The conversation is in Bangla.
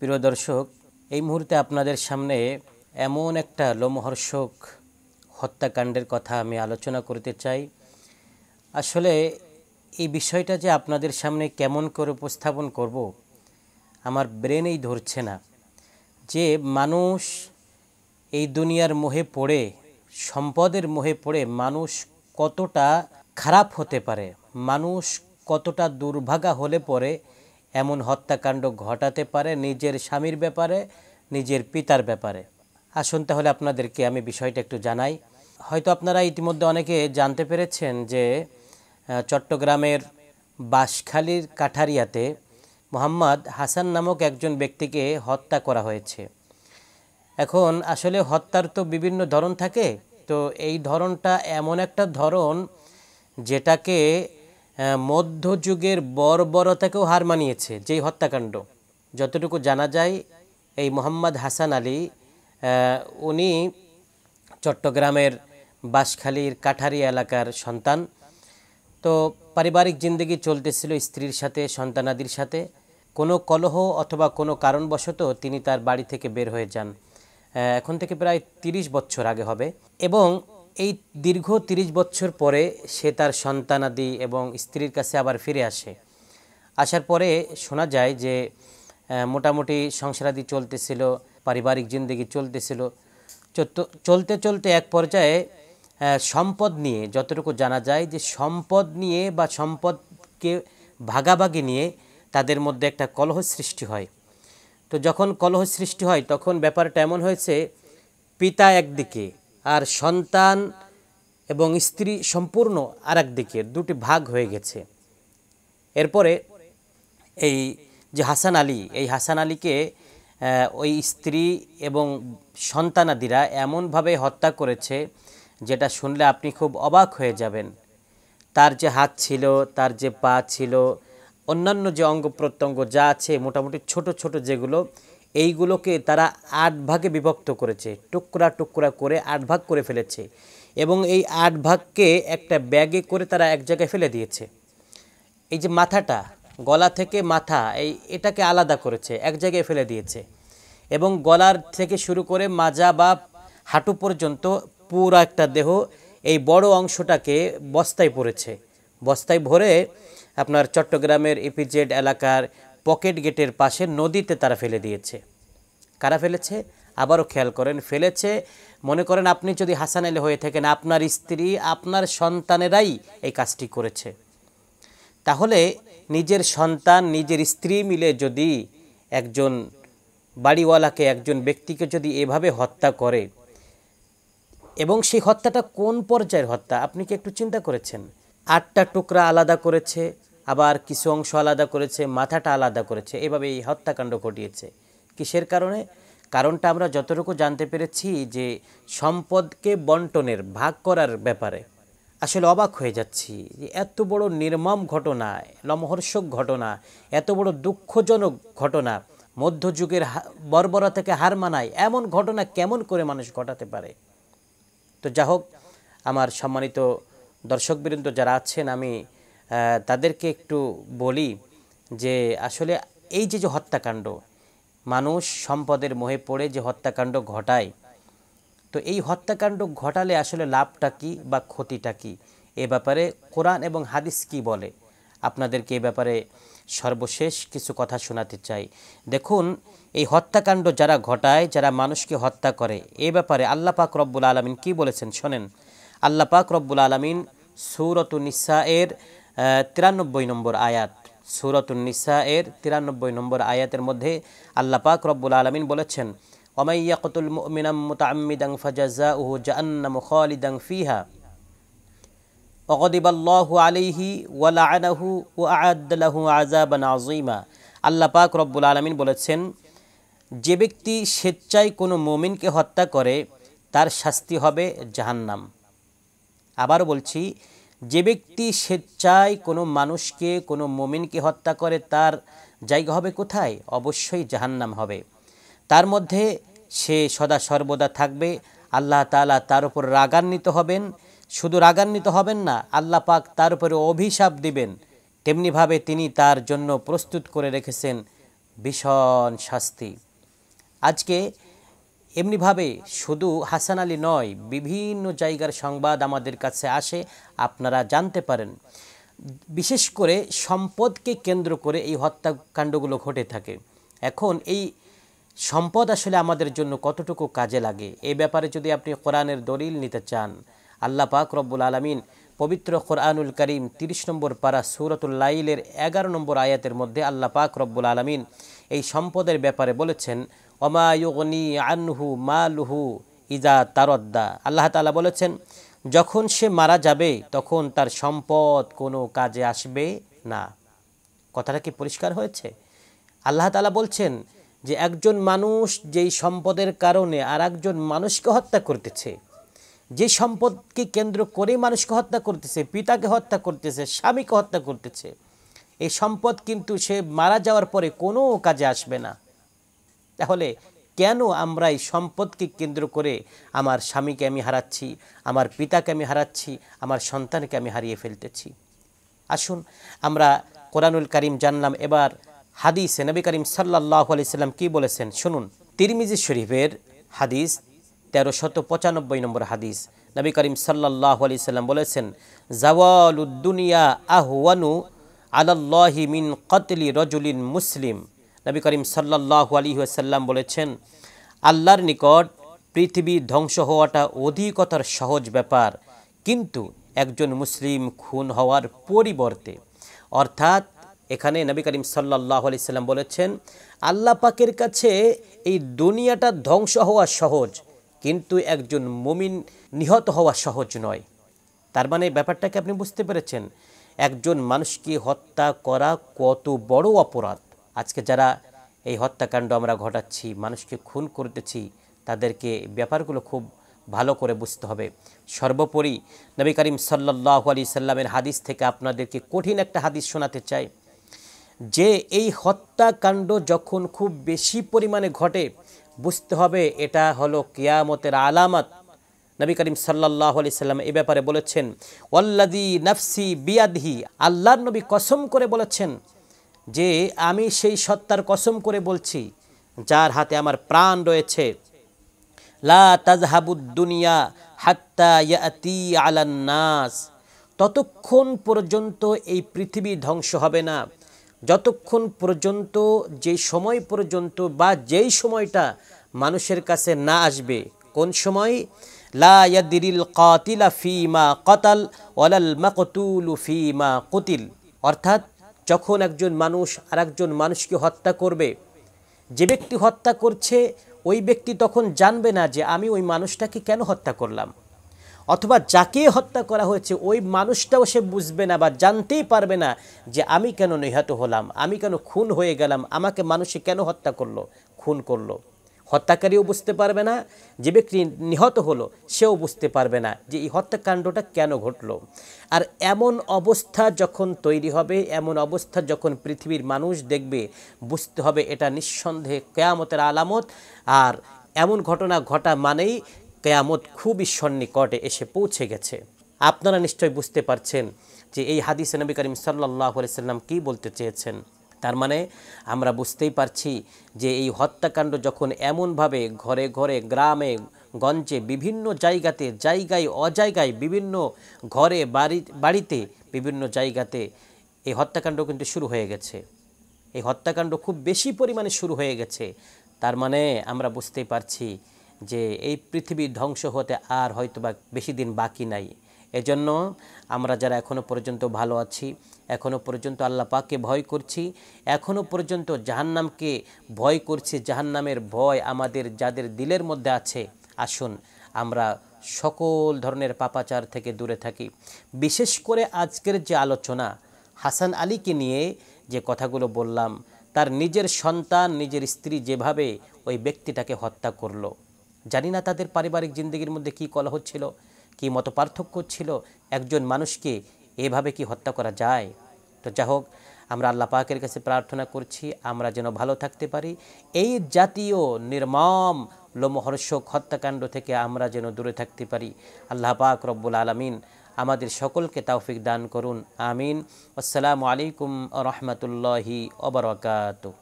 প্রিয় দর্শক এই মুহূর্তে আপনাদের সামনে এমন একটা লোমহর্ষক হত্যাকাণ্ডের কথা আমি আলোচনা করতে চাই আসলে এই বিষয়টা যে আপনাদের সামনে কেমন করে উপস্থাপন করব আমার ব্রেনেই ধরছে না যে মানুষ এই দুনিয়ার মোহে পড়ে সম্পদের মোহে পড়ে মানুষ কতটা খারাপ হতে পারে মানুষ কতটা দুর্ভাগা হলে পরে এমন হত্যাকাণ্ড ঘটাতে পারে নিজের স্বামীর ব্যাপারে নিজের পিতার ব্যাপারে আসুন তাহলে আপনাদেরকে আমি বিষয়টা একটু জানাই হয়তো আপনারা ইতিমধ্যে অনেকে জানতে পেরেছেন যে চট্টগ্রামের বাঁশখালীর কাঠারিয়াতে মোহাম্মদ হাসান নামক একজন ব্যক্তিকে হত্যা করা হয়েছে এখন আসলে হত্যার তো বিভিন্ন ধরন থাকে তো এই ধরনটা এমন একটা ধরন যেটাকে মধ্যযুগের বর্বরতাকেও হার মানিয়েছে যেই হত্যাকাণ্ড যতটুকু জানা যায় এই মোহাম্মদ হাসান আলী উনি চট্টগ্রামের বাঁশখালীর কাঠারি এলাকার সন্তান তো পারিবারিক জিন্দগি চলতেছিল স্ত্রীর সাথে সন্তানাদির সাথে কোনো কলহ অথবা কোনো কারণবশত তিনি তার বাড়ি থেকে বের হয়ে যান এখন থেকে প্রায় ৩০ বছর আগে হবে এবং এই দীর্ঘ ৩০ বছর পরে সে তার সন্তানাদি এবং স্ত্রীর কাছে আবার ফিরে আসে আসার পরে শোনা যায় যে মোটামুটি সংসারাদি চলতেছিল পারিবারিক জিন্দগি চলতেছিল চলতে চলতে এক পর্যায়ে সম্পদ নিয়ে যতটুকু জানা যায় যে সম্পদ নিয়ে বা সম্পদকে ভাগাভাগি নিয়ে তাদের মধ্যে একটা কলহ সৃষ্টি হয় তো যখন কলহ সৃষ্টি হয় তখন ব্যাপারটা এমন হয়েছে পিতা একদিকে আর সন্তান এবং স্ত্রী সম্পূর্ণ আর দিকের দুটি ভাগ হয়ে গেছে এরপরে এই যে হাসান আলী এই হাসান আলীকে ওই স্ত্রী এবং সন্তানাদিরা এমনভাবে হত্যা করেছে যেটা শুনলে আপনি খুব অবাক হয়ে যাবেন তার যে হাত ছিল তার যে পা ছিল অন্যান্য যে অঙ্গ প্রত্যঙ্গ যা আছে মোটামুটি ছোট ছোট যেগুলো এইগুলোকে তারা আট ভাগে বিভক্ত করেছে টুকরা টুকরা করে আট ভাগ করে ফেলেছে এবং এই আট ভাগকে একটা ব্যাগে করে তারা এক জায়গায় ফেলে দিয়েছে এই যে মাথাটা গলা থেকে মাথা এই এটাকে আলাদা করেছে এক জায়গায় ফেলে দিয়েছে এবং গলার থেকে শুরু করে মাজা বা হাঁটু পর্যন্ত পুরো একটা দেহ এই বড় অংশটাকে বস্তায় পড়েছে বস্তায় ভরে আপনার চট্টগ্রামের ইপিজেড e এলাকার পকেট গেটের পাশে নদীতে তারা ফেলে দিয়েছে কারা ফেলেছে আবারও খেয়াল করেন ফেলেছে মনে করেন আপনি যদি হাসান আলী হয়ে থাকেন আপনার স্ত্রী আপনার সন্তানেরাই এই কাজটি করেছে তাহলে নিজের সন্তান নিজের স্ত্রী মিলে যদি একজন বাড়িওয়ালাকে একজন ব্যক্তিকে যদি এভাবে হত্যা করে এবং সেই হত্যাটা কোন পর্যায়ের হত্যা আপনি কি একটু চিন্তা করেছেন আটটা টুকরা আলাদা করেছে আবার কিছু অংশ আলাদা করেছে মাথাটা আলাদা করেছে এভাবে এই হত্যাকাণ্ড ঘটিয়েছে কিসের কারণে কারণটা আমরা যতটুকু জানতে পেরেছি যে সম্পদকে বন্টনের ভাগ করার ব্যাপারে আসলে অবাক হয়ে যাচ্ছি যে এত বড় নির্মম ঘটনা লমহর্ষক ঘটনা এত বড় দুঃখজনক ঘটনা মধ্যযুগের বর্বরা থেকে হার মানায় এমন ঘটনা কেমন করে মানুষ ঘটাতে পারে তো যা হোক আমার সম্মানিত দর্শকবৃন্দ যারা আছেন আমি তাদেরকে একটু বলি যে আসলে এই যে যে হত্যাকাণ্ড মানুষ সম্পদের মোহে পড়ে যে হত্যাকাণ্ড ঘটায় তো এই হত্যাকাণ্ড ঘটালে আসলে লাভটা কী বা ক্ষতিটা কী এ ব্যাপারে কোরআন এবং হাদিস কি বলে আপনাদেরকে এ ব্যাপারে সর্বশেষ কিছু কথা শোনাতে চাই দেখুন এই হত্যাকাণ্ড যারা ঘটায় যারা মানুষকে হত্যা করে এ ব্যাপারে আল্লাহ পাক রব্বুল আলমিন কি বলেছেন শোনেন আল্লাহ পাক রব্বুল আলমিন সুরত নিসা এর তিরানব্বই নম্বর আয়াত সুরত উন্নিসা এর তিরানব্বই নম্বর আয়াতের মধ্যে আল্লাহ পাক রব্বুল আলমিন বলেছেন অমাইয়াকতুল মিনাম মুতাম্মিদাং ফাজাজা উহু জান্নাম খালিদাং ফিহা অকদিবাল্লাহু আলিহি ওয়ালা আনাহু ও আদাল্লাহু আজাবান আজিমা আল্লাহ পাক রব্বুল আলমিন বলেছেন যে ব্যক্তি স্বেচ্ছায় কোনো মুমিনকে হত্যা করে তার শাস্তি হবে জাহান্নাম আবার বলছি যে ব্যক্তি স্বেচ্ছায় কোনো মানুষকে কোনো মোমিনকে হত্যা করে তার জায়গা হবে কোথায় অবশ্যই জাহান্নাম হবে তার মধ্যে সে সদা সর্বদা থাকবে আল্লাহ তালা তার উপর রাগান্বিত হবেন শুধু রাগান্বিত হবেন না আল্লাহ পাক তার উপরে অভিশাপ দিবেন তেমনিভাবে তিনি তার জন্য প্রস্তুত করে রেখেছেন ভীষণ শাস্তি আজকে এমনিভাবে শুধু হাসান আলী নয় বিভিন্ন জায়গার সংবাদ আমাদের কাছে আসে আপনারা জানতে পারেন বিশেষ করে সম্পদকে কেন্দ্র করে এই হত্যাকাণ্ডগুলো ঘটে থাকে এখন এই সম্পদ আসলে আমাদের জন্য কতটুকু কাজে লাগে এ ব্যাপারে যদি আপনি কোরআনের দলিল নিতে চান আল্লাহ পাক রব্বুল আলমিন পবিত্র কোরআনুল করিম তিরিশ নম্বর পাড়া সুরতুল্লাইলের এগারো নম্বর আয়াতের মধ্যে আল্লাহ পাক রব্বুল আলমিন এই সম্পদের ব্যাপারে বলেছেন অমায়ুগনি আনহু মালহু ইজা তারদ্দা আল্লাহ তালা বলেছেন যখন সে মারা যাবে তখন তার সম্পদ কোনো কাজে আসবে না কথাটা কি পরিষ্কার হয়েছে আল্লাহ তালা বলছেন যে একজন মানুষ যেই সম্পদের কারণে আর একজন মানুষকে হত্যা করতেছে যে সম্পদকে কেন্দ্র করেই মানুষকে হত্যা করতেছে পিতাকে হত্যা করতেছে স্বামীকে হত্যা করতেছে এই সম্পদ কিন্তু সে মারা যাওয়ার পরে কোনো কাজে আসবে না তাহলে কেন আমরা এই সম্পদকে কেন্দ্র করে আমার স্বামীকে আমি হারাচ্ছি আমার পিতাকে আমি হারাচ্ছি আমার সন্তানকে আমি হারিয়ে ফেলতেছি আসুন আমরা কোরআনুল করিম জানলাম এবার হাদিস নবী করিম সাল্লাহ সাল্লাম কি বলেছেন শুনুন তিরমিজি শরীফের হাদিস তেরোশত পঁচানব্বই নম্বর হাদিস নবী করিম সাল্লাহ আলি সাল্লাম বলেছেন জাওয়ালুদ্দুনিয়া আহওয়ানু আল্লাহি মিন কতলি রজুলিন মুসলিম নবী করিম সাল্লাহ আলী ওয়াসাল্লাম বলেছেন আল্লাহর নিকট পৃথিবী ধ্বংস হওয়াটা অধিকতর সহজ ব্যাপার কিন্তু একজন মুসলিম খুন হওয়ার পরিবর্তে অর্থাৎ এখানে নবী করিম সাল্লাহ আলি সাল্লাম বলেছেন আল্লাহ পাকের কাছে এই দুনিয়াটা ধ্বংস হওয়া সহজ কিন্তু একজন মুমিন নিহত হওয়া সহজ নয় তার মানে ব্যাপারটাকে আপনি বুঝতে পেরেছেন একজন মানুষকে হত্যা করা কত বড় অপরাধ আজকে যারা এই হত্যাকাণ্ড আমরা ঘটাচ্ছি মানুষকে খুন করতেছি তাদেরকে ব্যাপারগুলো খুব ভালো করে বুঝতে হবে সর্বোপরি নবী করিম সাল্লাহ আলি সাল্লামের হাদিস থেকে আপনাদেরকে কঠিন একটা হাদিস শোনাতে চাই যে এই হত্যাকাণ্ড যখন খুব বেশি পরিমাণে ঘটে বুঝতে হবে এটা হলো কেয়ামতের আলামত নবী করিম সাল্লাহ আলি সাল্লাম এ ব্যাপারে বলেছেন ওল্লাদি নাফসি বিয়াদহি আল্লাহ নবী কসম করে বলেছেন যে আমি সেই সত্তার কসম করে বলছি যার হাতে আমার প্রাণ রয়েছে লা তাজহাবুদ্দুনিয়া হাত্তা ইয়াতি নাস ততক্ষণ পর্যন্ত এই পৃথিবী ধ্বংস হবে না যতক্ষণ পর্যন্ত যে সময় পর্যন্ত বা যেই সময়টা মানুষের কাছে না আসবে কোন সময় লা ইয়াদিরিল কাতিলা ফিমা কতাল ওয়ালাল মাকতুলু ফিমা কুতিল অর্থাৎ যখন একজন মানুষ আর একজন মানুষকে হত্যা করবে যে ব্যক্তি হত্যা করছে ওই ব্যক্তি তখন জানবে না যে আমি ওই মানুষটাকে কেন হত্যা করলাম অথবা যাকে হত্যা করা হয়েছে ওই মানুষটাও সে বুঝবে না বা জানতেই পারবে না যে আমি কেন নিহত হলাম আমি কেন খুন হয়ে গেলাম আমাকে মানুষে কেন হত্যা করলো খুন করলো হত্যাকারীও বুঝতে পারবে না যে ব্যক্তি নিহত হলো সেও বুঝতে পারবে না যে এই হত্যাকাণ্ডটা কেন ঘটলো আর এমন অবস্থা যখন তৈরি হবে এমন অবস্থা যখন পৃথিবীর মানুষ দেখবে বুঝতে হবে এটা নিঃসন্দেহে কেয়ামতের আলামত আর এমন ঘটনা ঘটা মানেই কেয়ামত খুবই সন্নিকটে এসে পৌঁছে গেছে আপনারা নিশ্চয় বুঝতে পারছেন যে এই হাদিসে নবী করিম সাল্লাহ সাল্লাম কী বলতে চেয়েছেন তার মানে আমরা বুঝতেই পারছি যে এই হত্যাকাণ্ড যখন এমনভাবে ঘরে ঘরে গ্রামে গঞ্জে বিভিন্ন জায়গাতে জায়গায় অজায়গায় বিভিন্ন ঘরে বাড়ি বাড়িতে বিভিন্ন জায়গাতে এই হত্যাকাণ্ড কিন্তু শুরু হয়ে গেছে এই হত্যাকাণ্ড খুব বেশি পরিমাণে শুরু হয়ে গেছে তার মানে আমরা বুঝতেই পারছি যে এই পৃথিবী ধ্বংস হতে আর হয়তোবা বেশি দিন বাকি নাই এজন্য আমরা যারা এখনও পর্যন্ত ভালো আছি এখনও পর্যন্ত আল্লাহ পাককে ভয় করছি এখনও পর্যন্ত জাহান্নামকে ভয় করছি জাহান্নামের ভয় আমাদের যাদের দিলের মধ্যে আছে আসুন আমরা সকল ধরনের পাপাচার থেকে দূরে থাকি বিশেষ করে আজকের যে আলোচনা হাসান আলীকে নিয়ে যে কথাগুলো বললাম তার নিজের সন্তান নিজের স্ত্রী যেভাবে ওই ব্যক্তিটাকে হত্যা করলো জানি না তাদের পারিবারিক জিন্দগির মধ্যে কি কলা হচ্ছিল কি মতো পার্থক্য ছিল একজন মানুষকে এভাবে কি হত্যা করা যায় তো যা হোক আমরা আল্লাহ পাকের কাছে প্রার্থনা করছি আমরা যেন ভালো থাকতে পারি এই জাতীয় নির্মম লোমহর্ষক হত্যাকাণ্ড থেকে আমরা যেন দূরে থাকতে পারি আল্লাহ পাক রব্বুল আলমিন আমাদের সকলকে তাওফিক দান করুন আমিন আসসালামু আলাইকুম রহমতুল্লাহি ওবরাকাতু